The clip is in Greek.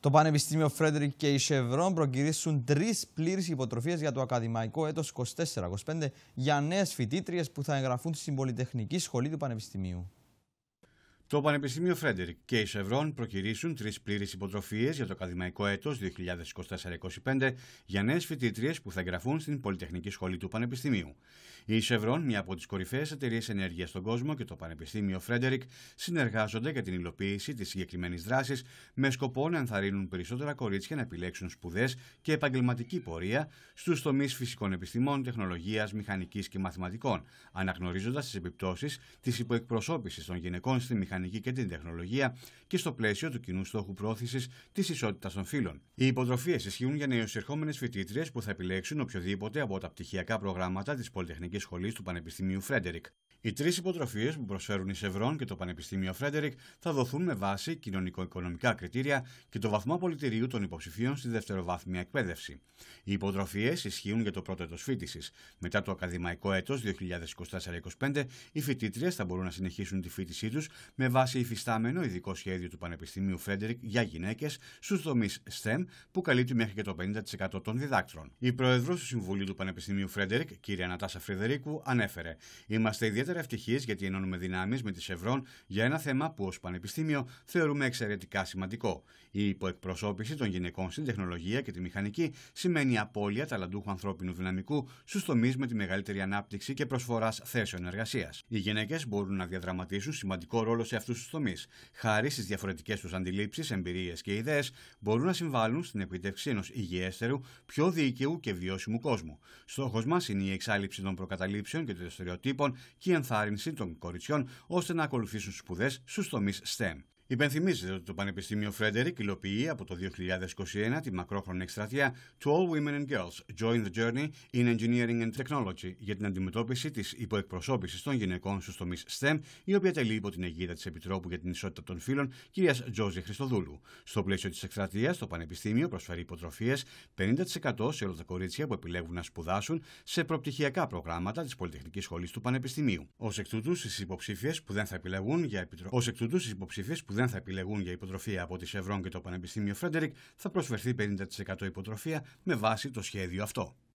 Το Πανεπιστήμιο Φρέντερικ και η Σευρών προκυρήσουν τρεις πλήρε υποτροφίες για το ακαδημαϊκό έτος 24-25 για νέες φοιτήτριες που θα εγγραφούν στην Πολυτεχνική Σχολή του Πανεπιστημίου. Το Πανεπιστήμιο Φρέντερικ και η Σευρών προκυρήσουν τρεις πλήρε υποτροφίες για το ακαδημαϊκό έτος 2024-2025 για νέες φοιτήτριες που θα εγγραφούν στην Πολυτεχνική Σχολή του Πανεπιστημίου. Η Σευρών, μια από τις κορυφαίες εταιρείες ενέργειας στον κόσμο, και το Πανεπιστήμιο Φρέντερικ συνεργάζονται για την υλοποίηση της συγκεκριμένης δράσης με σκοπό να ενθαρρύνουν περισσότερα κορίτσια να επιλέξουν σπουδές και επαγγελματική πορεία στους τομείς φυσικών επιστημών, τεχνολογίας, μηχανικής και μαθηματικών, αναγνωρίζοντας τις επιπτώσεις της υποεκπροσώπησης των γυναικών στη μηχανική και την τεχνολογία και στο πλαίσιο του κοινού στόχου πρόθεσης της ισότητας των φύλων. Οι υποτροφίες ισχύουν για ερχόμενε φοιτήτριες που θα επιλέξουν οποιοδήποτε από τα πτυχιακά προγράμματα της Πολυτεχνικής Σχολής του Πανεπιστημίου Φρέντερικ. Οι τρεις υποτροφίες που προσφέρουν η Σευρών και το Πανεπιστήμιο Φρέντερικ θα δοθούν με βάση κοινωνικο-οικονομικά κριτήρια και το βαθμό πολιτηρίου των υποψηφίων στη δευτεροβάθμια εκπαίδευση. Οι υποτροφίες ισχύουν για το πρώτο έτος φοιτηση. Μετά το ακαδημαϊκό έτος 2024-2025, οι φοιτήτριες θα μπορούν να συνεχίσουν τη φοιτησή τους με βάση υφιστάμενο ειδικό σχέδιο του Πανεπιστημίου Φρέντερικ για γυναίκες στους τομείς STEM που καλύπτει μέχρι και το 50% των διδάκτρων. Η πρόεδρος του Συμβουλίου του Πανεπιστημίου Φρέντερικ, κύρια Ανατάσα Φρεντερίκου, ανέφερε: Είμαστε ιδιαίτερα περισσότερα γιατί ενώνουμε δυνάμεις με τη Σευρών για ένα θέμα που ως Πανεπιστήμιο θεωρούμε εξαιρετικά σημαντικό. Η υποεκπροσώπηση των γυναικών στην τεχνολογία και τη μηχανική σημαίνει απώλεια ταλαντούχου ανθρώπινου δυναμικού στους τομείς με τη μεγαλύτερη ανάπτυξη και προσφοράς θέσεων εργασίας. Οι γυναίκες μπορούν να διαδραματίσουν σημαντικό ρόλο σε αυτούς τους τομείς. Χάρη στις διαφορετικές τους αντιλήψεις, εμπειρίες και ιδέες, μπορούν να συμβάλλουν στην επιτεύξη ενός υγιέστερου, πιο δίκαιου και βιώσιμου κόσμου. Στόχος μας είναι η εξάλληψη των προκαταλήψεων και των στερεοτύπων και η ενθάρρυνση των κοριτσιών ώστε να ακολουθήσουν σπουδές στους τομείς STEM. Υπενθυμίζεται ότι το Πανεπιστήμιο Φρέντερικ υλοποιεί από το 2021 τη μακρόχρονη εκστρατεία To All Women and Girls Join the Journey in Engineering and Technology για την αντιμετώπιση της υποεκπροσώπησης των γυναικών στους τομείς STEM, η οποία τελεί υπό την αιγίδα της Επιτρόπου για την Ισότητα των φίλων κυρία Τζόζη Χριστοδούλου. Στο πλαίσιο της εκστρατείας, το Πανεπιστήμιο προσφέρει υποτροφίες 50% σε όλα τα κορίτσια που επιλέγουν να σπουδάσουν σε προπτυχιακά προγράμματα της Πολυτεχνικής Σχολής του Πανεπιστημίου. Ως εκ τούτου, στις υποψήφιες που δεν θα επιλεγούν για επιτροπή δεν θα επιλεγούν για υποτροφία από τη Σευρών και το Πανεπιστήμιο Φρέντερικ θα προσφερθεί 50% υποτροφία με βάση το σχέδιο αυτό.